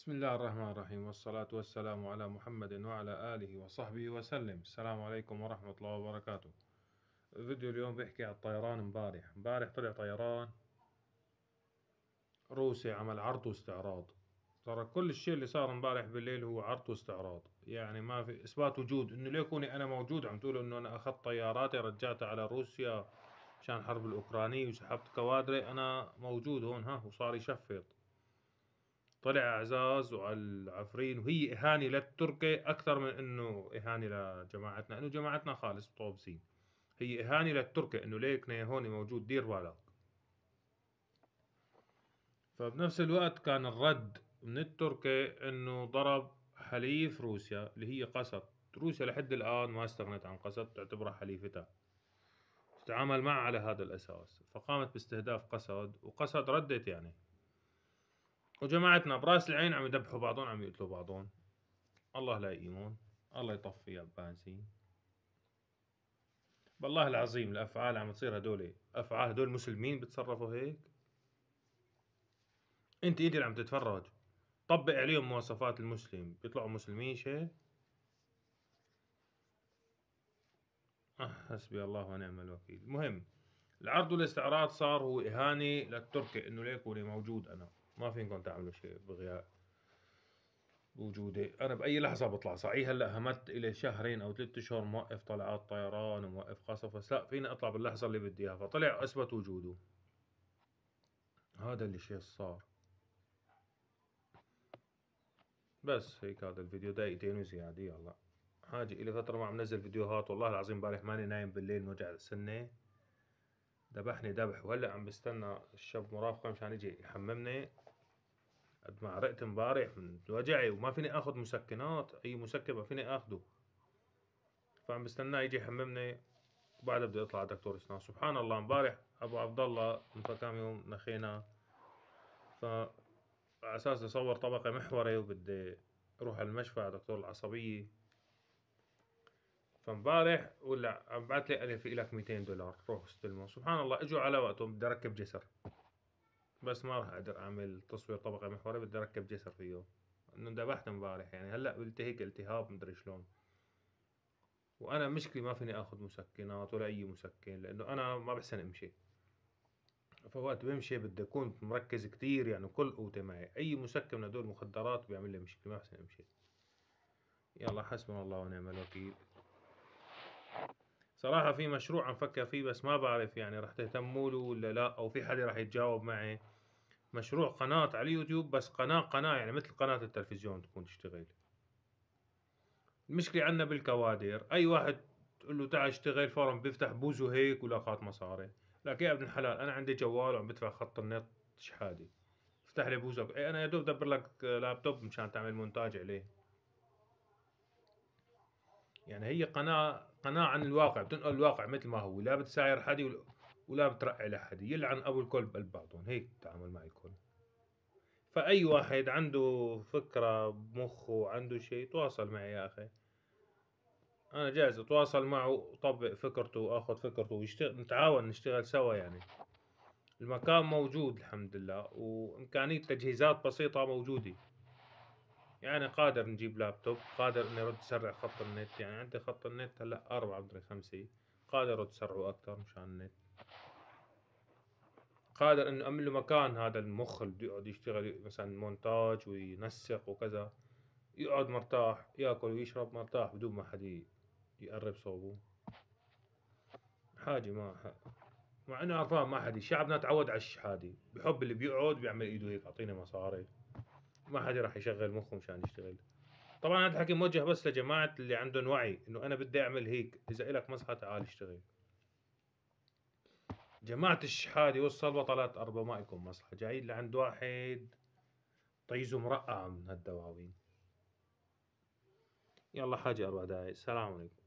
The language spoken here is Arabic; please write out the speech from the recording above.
بسم الله الرحمن الرحيم والصلاة والسلام على محمد وعلى آله وصحبه وسلم السلام عليكم ورحمة الله وبركاته فيديو اليوم بيحكي عن الطيران مبارح مبارح طلع طيران روسي عمل عرض واستعراض ترى كل الشيء اللي صار مبارح بالليل هو عرض واستعراض يعني ما في اثبات وجود انه ليه كوني انا موجود عم تقول انه انا اخذت طياراتي رجعتها على روسيا عشان الحرب الاوكرانيه وسحبت كوادري انا موجود هون ها وصار يشفط طلع اعزاز وعلى وهي اهانه للتركي اكثر من انه اهانه لجماعتنا انه جماعتنا خالص طوبسين هي اهانه للتركي انه ليكنا هون موجود دير بالك فبنفس الوقت كان الرد من التركي انه ضرب حليف روسيا اللي هي قسط روسيا لحد الان ما استغنت عن قسط تعتبرها حليفتها تتعامل معها على هذا الاساس فقامت باستهداف قسد وقسد ردت يعني وجماعتنا براس العين عم يذبحوا بعضهم عم يقتلوا بعضهم الله لا يقيمون الله يطفي يا بالله العظيم الافعال عم تصير هدول افعال هدول مسلمين بتصرفوا هيك انت ايدي اللي عم تتفرج طبق عليهم مواصفات المسلم بيطلعوا مسلمين شيء آه، حسبي الله ونعم الوكيل المهم العرض والاستعراض صار هو إهانة للتركي إنه ليك ولي موجود أنا ما فيكم تعملوا شيء بغياب وجودي انا باي لحظه بطلع صحيح هلا همت الي شهرين او ثلاثة اشهر موقف طلعات طيران وموقف قصف لا فيني اطلع باللحظه اللي بدي اياها فطلع اثبت وجوده هذا اللي شيء صار بس هيك هذا الفيديو دقيقتين وزياده يلا حاجة إلي فترة ما عم نزل فيديوهات والله العظيم امبارح ماني نايم بالليل موجع السنة ذبحني ذبح وهلا عم بستنى الشاب مرافقة مشان يجي يحممني بعد ما عرقت امبارح من وجعي وما فيني اخذ مسكنات اي مسكن ما فيني اخده فعم بستناه يجي يحممني وبعدها بدي اطلع دكتور اسنان سبحان الله امبارح ابو عبد الله من كم يوم نخينا ف على اساس اصور طبقه محوري وبدي اروح على المشفى على دكتور العصبيه فامبارح ولا عم بعت لي الف لك 200 دولار روح استلمه سبحان الله اجوا على وقتهم بدي اركب جسر بس ما راح اقدر اعمل تصوير طبقة محورية بدي اركب جسر فيه انه ذبحت امبارح يعني هلا هيك التهاب مدري شلون وانا مشكلة ما فيني اخذ مسكنات ولا اي مسكن لانه انا ما بحسن امشي فوقت بمشي بدي اكون مركز كتير يعني كل قوتي معي اي مسكن من هدول المخدرات بيعمل لي مشكلة ما بحسن امشي يلا حسبنا الله ونعم الوكيل صراحة في مشروع عم فكر فيه بس ما بعرف يعني رح تهتموا له ولا لا أو في حدا رح يتجاوب معي مشروع قناة على اليوتيوب بس قناة قناة يعني مثل قناة التلفزيون تكون تشتغل المشكلة عندنا بالكوادر أي واحد تقول له تعال اشتغل فورا بيفتح بوزو هيك ولاقات مصاري لك يا ابن الحلال أنا عندي جوال وعم بدفع خط النت شحادي افتح لي بوزك اي أنا يا دوب دبر لك لابتوب مشان تعمل مونتاج عليه يعني هي قناة قناة عن الواقع بتنقل الواقع مثل ما هو لا بتساير حدي ولا بترقع لحدي يلعن ابو الكل بالباطون هيك التعامل مع الكل فاي واحد عنده فكرة بمخه عنده شيء تواصل معي يا اخي انا جاهز اتواصل معه وطبق فكرته واخذ فكرته ويشتغل نتعاون نشتغل سوا يعني المكان موجود الحمد لله وامكانية تجهيزات بسيطة موجودة يعني قادر نجيب لابتوب قادر اني ارد اسرع خط النت يعني عندي خط النت هلا اربعة مدري خمسة قادر ارد اسرعه اكثر مشان النت قادر انه اعمل له مكان هذا المخ اللي يقعد يشتغل مثلا مونتاج وينسق وكذا يقعد مرتاح ياكل ويشرب مرتاح بدون ما حد يقرب صوبه حاجة ما حد. مع انه عرفان ما حد شعبنا تعود على الشحادي بحب اللي بيقعد بيعمل ايده هيك اعطيني مصاري ما حد راح يشغل مخه مشان يشتغل طبعا هذا الحكي موجه بس لجماعه اللي عندهم وعي انه انا بدي اعمل هيك اذا الك مصلحه تعال اشتغل جماعة الشحادة والصلبة طلعت يكون مصلحة جايين لعند واحد طيزه مرقع من هالدواوين يلا حاجة أربع دقايق السلام عليكم